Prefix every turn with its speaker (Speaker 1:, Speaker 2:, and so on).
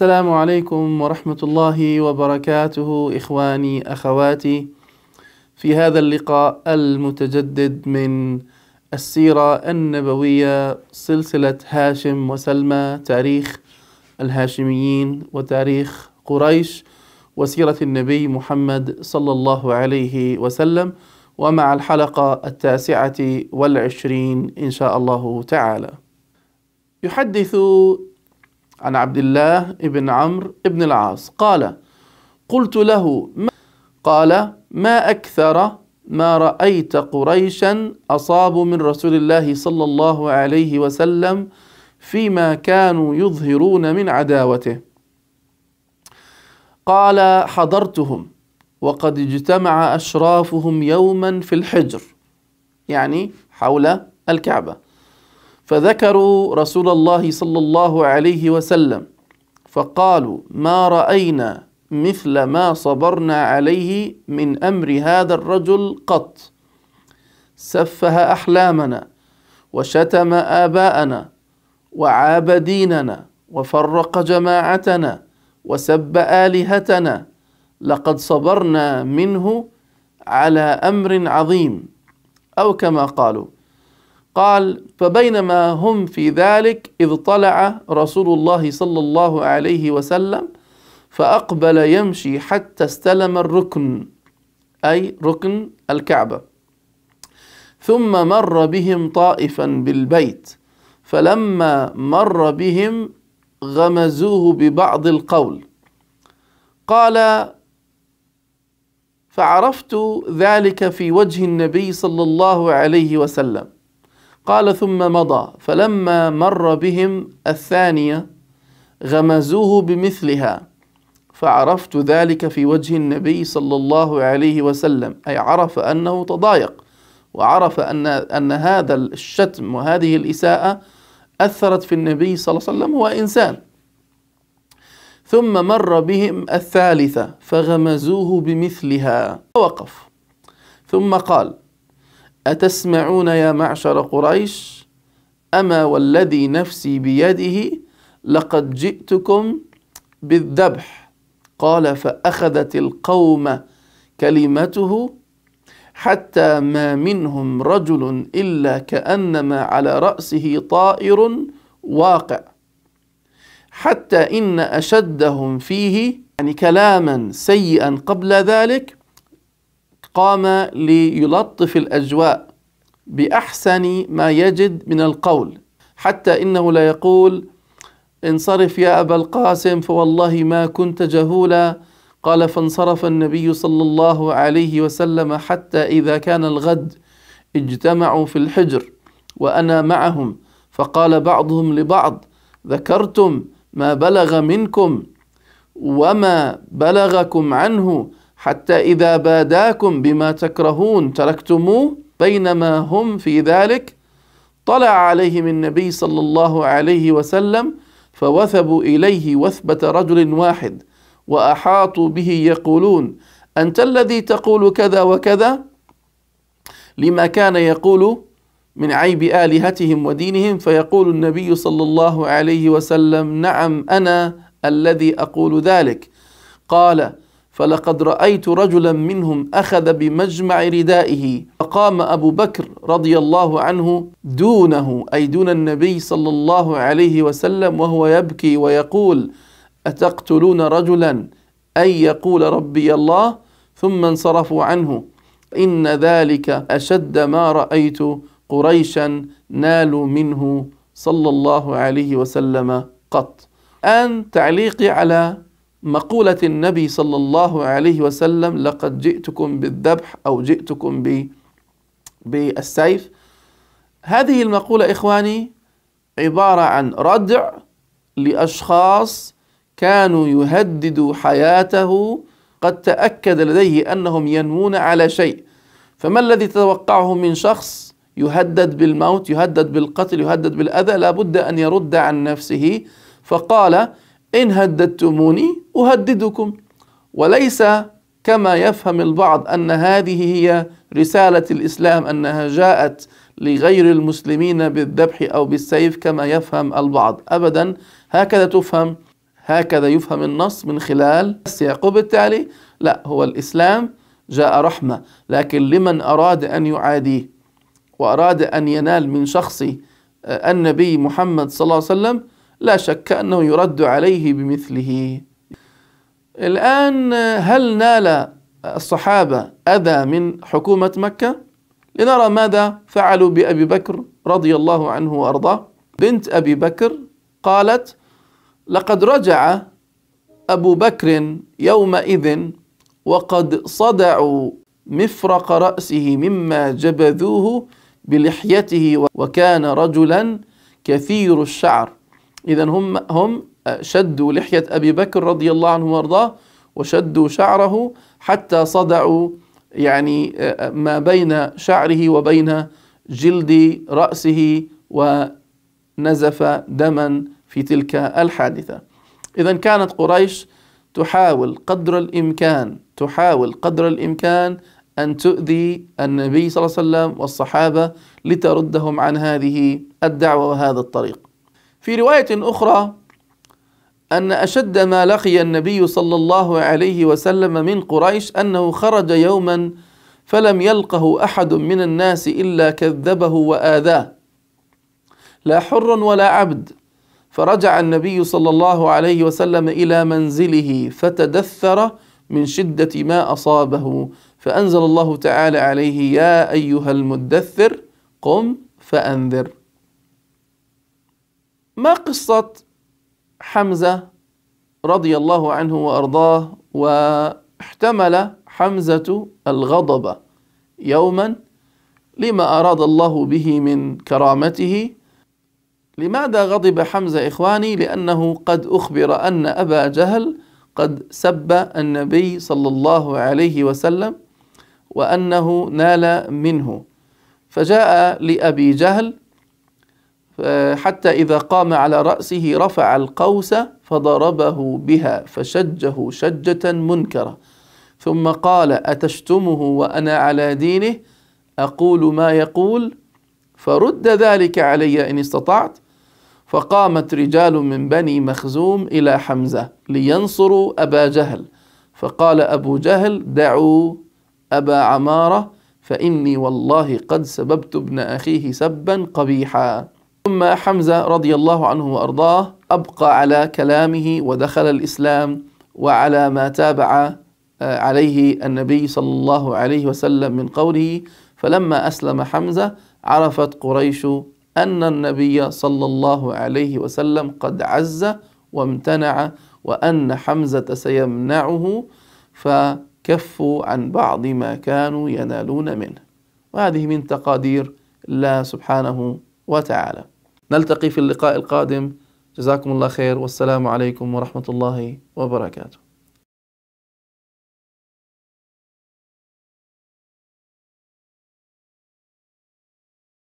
Speaker 1: السلام عليكم ورحمة الله وبركاته إخواني أخواتي في هذا اللقاء المتجدد من السيرة النبوية سلسلة هاشم وسلمى تاريخ الهاشميين وتاريخ قريش وسيرة النبي محمد صلى الله عليه وسلم ومع الحلقة التاسعة والعشرين إن شاء الله تعالى يحدث عن عبد الله بن عمرو بن العاص قال قلت له ما قال ما أكثر ما رأيت قريشا أصابوا من رسول الله صلى الله عليه وسلم فيما كانوا يظهرون من عداوته قال حضرتهم وقد اجتمع أشرافهم يوما في الحجر يعني حول الكعبة فذكروا رسول الله صلى الله عليه وسلم فقالوا ما راينا مثل ما صبرنا عليه من امر هذا الرجل قط سفه احلامنا وشتم اباءنا وعاب ديننا وفرق جماعتنا وسب الهتنا لقد صبرنا منه على امر عظيم او كما قالوا قال فبينما هم في ذلك إذ طلع رسول الله صلى الله عليه وسلم فأقبل يمشي حتى استلم الركن أي ركن الكعبة ثم مر بهم طائفا بالبيت فلما مر بهم غمزوه ببعض القول قال فعرفت ذلك في وجه النبي صلى الله عليه وسلم قال ثم مضى فلما مر بهم الثانية غمزوه بمثلها فعرفت ذلك في وجه النبي صلى الله عليه وسلم أي عرف أنه تضايق وعرف أن, أن هذا الشتم وهذه الإساءة أثرت في النبي صلى الله عليه وسلم هو إنسان ثم مر بهم الثالثة فغمزوه بمثلها ووقف ثم قال أتسمعون يا معشر قريش أما والذي نفسي بيده لقد جئتكم بالذبح قال فأخذت القوم كلمته حتى ما منهم رجل إلا كأنما على رأسه طائر واقع حتى إن أشدهم فيه يعني كلاما سيئا قبل ذلك قام ليلطف الأجواء بأحسن ما يجد من القول حتى إنه لا يقول انصرف يا أبا القاسم فوالله ما كنت جهولا قال فانصرف النبي صلى الله عليه وسلم حتى إذا كان الغد اجتمعوا في الحجر وأنا معهم فقال بعضهم لبعض ذكرتم ما بلغ منكم وما بلغكم عنه حتى إذا باداكم بما تكرهون تركتموه بينما هم في ذلك طلع عليهم النبي صلى الله عليه وسلم فوثبوا إليه وثبة رجل واحد وأحاطوا به يقولون أنت الذي تقول كذا وكذا لما كان يقول من عيب آلهتهم ودينهم فيقول النبي صلى الله عليه وسلم نعم أنا الذي أقول ذلك قال فلقد رأيت رجلا منهم أخذ بمجمع ردائه فقام أبو بكر رضي الله عنه دونه أي دون النبي صلى الله عليه وسلم وهو يبكي ويقول أتقتلون رجلا أي يقول ربي الله ثم انصرفوا عنه إن ذلك أشد ما رأيت قريشا نالوا منه صلى الله عليه وسلم قط الآن تعليقي على مقولة النبي صلى الله عليه وسلم لقد جئتكم بالذبح أو جئتكم بالسيف هذه المقولة إخواني عبارة عن ردع لأشخاص كانوا يهددوا حياته قد تأكد لديه أنهم ينمون على شيء فما الذي تتوقعه من شخص يهدد بالموت يهدد بالقتل يهدد بالأذى لابد أن يرد عن نفسه فقال إن هددتموني أهددكم وليس كما يفهم البعض أن هذه هي رسالة الإسلام أنها جاءت لغير المسلمين بالذبح أو بالسيف كما يفهم البعض أبدا هكذا تفهم هكذا يفهم النص من خلال السياق وبالتالي لا هو الإسلام جاء رحمة لكن لمن أراد أن يعاديه وأراد أن ينال من شخص آه، النبي محمد صلى الله عليه وسلم لا شك أنه يرد عليه بمثله الآن هل نال الصحابة أذى من حكومة مكة؟ لنرى ماذا فعلوا بأبي بكر رضي الله عنه وأرضاه بنت أبي بكر قالت لقد رجع أبو بكر يومئذ وقد صدعوا مفرق رأسه مما جبذوه بلحيته وكان رجلا كثير الشعر إذا هم هم شدوا لحية أبي بكر رضي الله عنه وأرضاه وشدوا شعره حتى صدعوا يعني ما بين شعره وبين جلد رأسه ونزف دما في تلك الحادثة إذا كانت قريش تحاول قدر الإمكان تحاول قدر الإمكان أن تؤذي النبي صلى الله عليه وسلم والصحابة لتردهم عن هذه الدعوة وهذا الطريق في رواية أخرى أن أشد ما لقي النبي صلى الله عليه وسلم من قريش أنه خرج يوما فلم يلقه أحد من الناس إلا كذبه وآذاه لا حر ولا عبد فرجع النبي صلى الله عليه وسلم إلى منزله فتدثر من شدة ما أصابه فأنزل الله تعالى عليه يا أيها المدثر قم فأنذر ما قصة حمزة رضي الله عنه وأرضاه واحتمل حمزة الغضب يوما لما أراد الله به من كرامته لماذا غضب حمزة إخواني لأنه قد أخبر أن أبا جهل قد سب النبي صلى الله عليه وسلم وأنه نال منه فجاء لأبي جهل حتى إذا قام على رأسه رفع القوس فضربه بها فشجه شجة منكرة ثم قال أتشتمه وأنا على دينه أقول ما يقول فرد ذلك علي إن استطعت فقامت رجال من بني مخزوم إلى حمزة لينصروا أبا جهل فقال أبو جهل دعوا أبا عمارة فإني والله قد سببت ابن أخيه سبا قبيحا ثم حمزة رضي الله عنه وأرضاه أبقى على كلامه ودخل الإسلام وعلى ما تابع آه، عليه النبي صلى الله عليه وسلم من قوله فلما أسلم حمزة عرفت قريش أن النبي صلى الله عليه وسلم قد عز وامتنع وأن حمزة سيمنعه فكفوا عن بعض ما كانوا ينالون منه وهذه من تقادير الله سبحانه وتعالى نلتقي في اللقاء القادم جزاكم الله خير والسلام عليكم ورحمة الله وبركاته